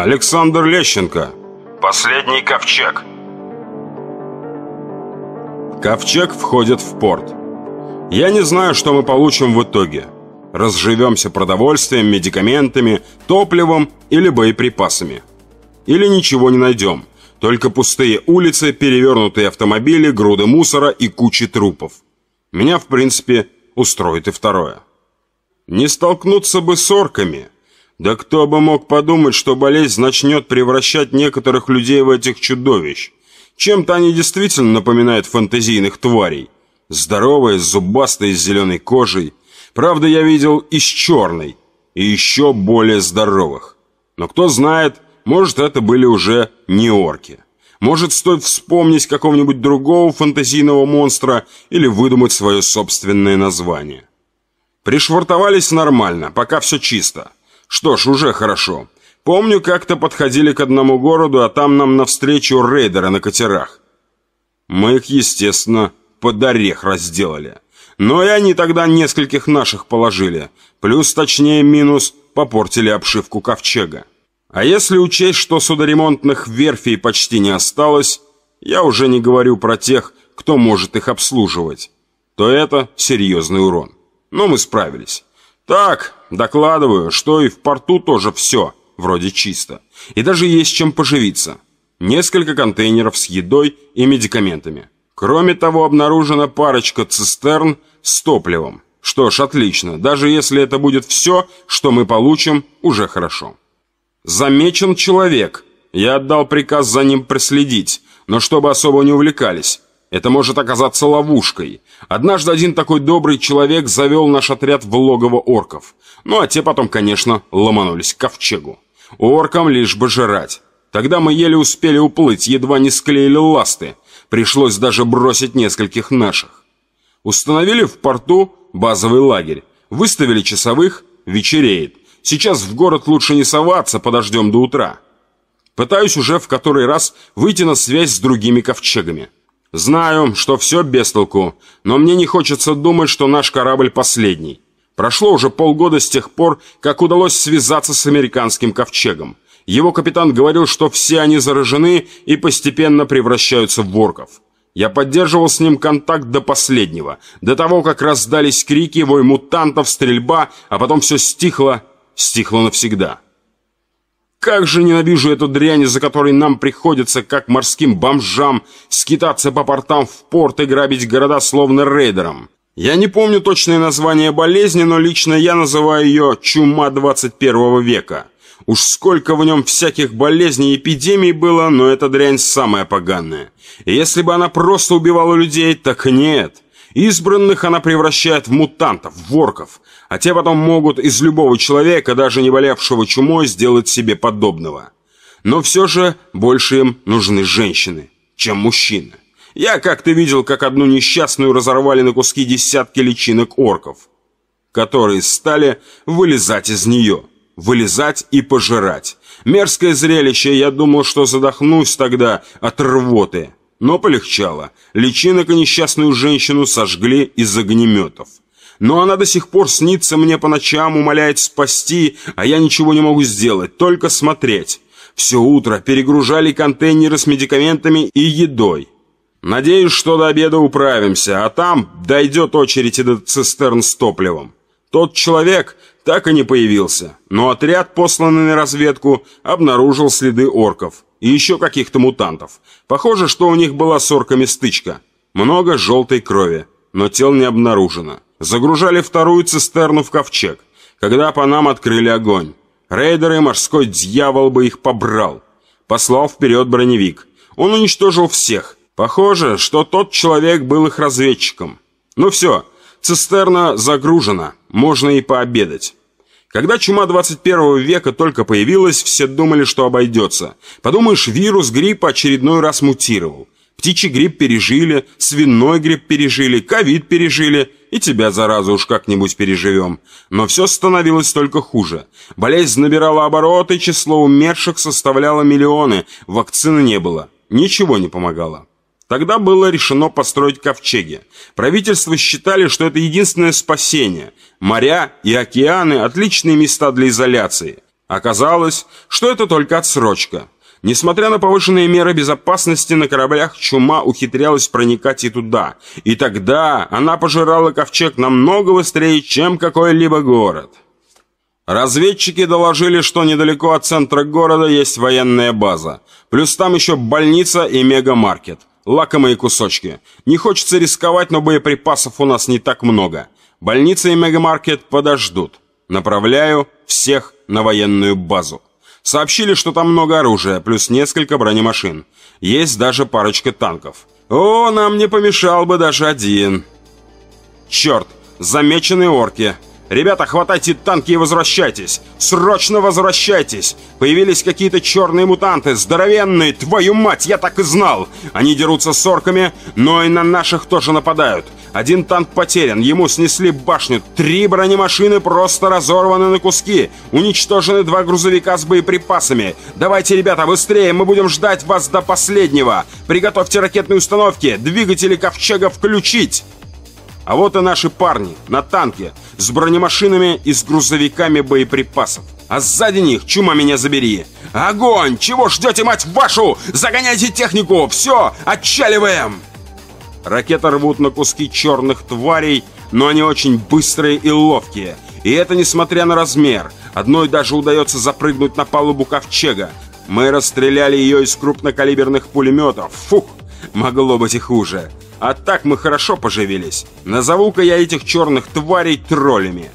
Александр Лещенко. Последний ковчег. Ковчег входит в порт. Я не знаю, что мы получим в итоге. Разживемся продовольствием, медикаментами, топливом или боеприпасами. Или ничего не найдем. Только пустые улицы, перевернутые автомобили, груды мусора и кучи трупов. Меня, в принципе, устроит и второе. Не столкнуться бы с орками – да кто бы мог подумать, что болезнь начнет превращать некоторых людей в этих чудовищ. Чем-то они действительно напоминают фантазийных тварей. Здоровые, зубастые, с зеленой кожей. Правда, я видел и с черной, и еще более здоровых. Но кто знает, может, это были уже не орки. Может, стоит вспомнить какого-нибудь другого фантазийного монстра или выдумать свое собственное название. Пришвартовались нормально, пока все чисто. Что ж, уже хорошо. Помню, как-то подходили к одному городу, а там нам навстречу рейдеры на катерах. Мы их, естественно, под орех разделали. Но и они тогда нескольких наших положили. Плюс, точнее, минус, попортили обшивку ковчега. А если учесть, что судоремонтных верфей почти не осталось, я уже не говорю про тех, кто может их обслуживать, то это серьезный урон. Но мы справились. «Так, докладываю, что и в порту тоже все, вроде чисто. И даже есть чем поживиться. Несколько контейнеров с едой и медикаментами. Кроме того, обнаружена парочка цистерн с топливом. Что ж, отлично. Даже если это будет все, что мы получим, уже хорошо. Замечен человек. Я отдал приказ за ним проследить, но чтобы особо не увлекались. Это может оказаться ловушкой. Однажды один такой добрый человек завел наш отряд в логово орков. Ну а те потом, конечно, ломанулись к ковчегу. Оркам лишь бы жрать. Тогда мы еле успели уплыть, едва не склеили ласты. Пришлось даже бросить нескольких наших. Установили в порту базовый лагерь. Выставили часовых, вечереет. Сейчас в город лучше не соваться, подождем до утра. Пытаюсь уже в который раз выйти на связь с другими ковчегами. Знаю, что все без толку, но мне не хочется думать, что наш корабль последний. Прошло уже полгода с тех пор, как удалось связаться с американским ковчегом. Его капитан говорил, что все они заражены и постепенно превращаются в ворков. Я поддерживал с ним контакт до последнего, до того, как раздались крики, вой мутантов, стрельба, а потом все стихло, стихло навсегда. Как же ненавижу эту дрянь, из-за которой нам приходится, как морским бомжам, скитаться по портам в порт и грабить города словно рейдерам. Я не помню точное название болезни, но лично я называю ее «чума 21 века». Уж сколько в нем всяких болезней и эпидемий было, но эта дрянь самая поганая. И если бы она просто убивала людей, так нет. Избранных она превращает в мутантов, в ворков, а те потом могут из любого человека, даже не болевшего чумой, сделать себе подобного. Но все же больше им нужны женщины, чем мужчины. Я как-то видел, как одну несчастную разорвали на куски десятки личинок орков, которые стали вылезать из нее, вылезать и пожирать. Мерзкое зрелище, я думал, что задохнусь тогда от рвоты. Но полегчало. Личинок и несчастную женщину сожгли из огнеметов. Но она до сих пор снится мне по ночам, умоляет спасти, а я ничего не могу сделать, только смотреть. Все утро перегружали контейнеры с медикаментами и едой. Надеюсь, что до обеда управимся, а там дойдет очередь и до цистерн с топливом. Тот человек, так и не появился. Но отряд, посланный на разведку, обнаружил следы орков и еще каких-то мутантов. Похоже, что у них была с орками стычка. Много желтой крови, но тел не обнаружено. Загружали вторую цистерну в ковчег, когда по нам открыли огонь. Рейдеры морской дьявол бы их побрал. Послал вперед броневик. Он уничтожил всех. Похоже, что тот человек был их разведчиком. Ну все, цистерна загружена, можно и пообедать. Когда чума 21 века только появилась, все думали, что обойдется. Подумаешь, вирус гриппа очередной раз мутировал. Птичий грипп пережили, свиной грипп пережили, ковид пережили, и тебя, заразу, уж как-нибудь переживем. Но все становилось только хуже. Болезнь набирала обороты, число умерших составляло миллионы, вакцины не было. Ничего не помогало. Тогда было решено построить ковчеги. Правительство считали, что это единственное спасение. Моря и океаны – отличные места для изоляции. Оказалось, что это только отсрочка. Несмотря на повышенные меры безопасности, на кораблях чума ухитрялась проникать и туда. И тогда она пожирала ковчег намного быстрее, чем какой-либо город. Разведчики доложили, что недалеко от центра города есть военная база. Плюс там еще больница и мегамаркет лакомые кусочки. Не хочется рисковать, но боеприпасов у нас не так много. Больница и мегамаркет подождут. Направляю всех на военную базу. Сообщили, что там много оружия, плюс несколько бронемашин. Есть даже парочка танков. О, нам не помешал бы даже один. Черт, замечены орки. «Ребята, хватайте танки и возвращайтесь! Срочно возвращайтесь! Появились какие-то черные мутанты, здоровенные! Твою мать, я так и знал! Они дерутся с орками, но и на наших тоже нападают! Один танк потерян, ему снесли башню, три бронемашины просто разорваны на куски, уничтожены два грузовика с боеприпасами! Давайте, ребята, быстрее, мы будем ждать вас до последнего! Приготовьте ракетные установки, двигатели ковчега включить!» А вот и наши парни на танке с бронемашинами и с грузовиками боеприпасов. А сзади них, чума меня забери. Огонь! Чего ждете, мать вашу? Загоняйте технику! Все, отчаливаем! Ракеты рвут на куски черных тварей, но они очень быстрые и ловкие. И это несмотря на размер. Одной даже удается запрыгнуть на палубу ковчега. Мы расстреляли ее из крупнокалиберных пулеметов. Фух, могло быть и хуже. А так мы хорошо поживились. Назову-ка я этих черных тварей троллями.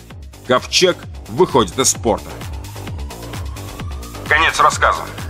Ковчег выходит из порта. Конец рассказа.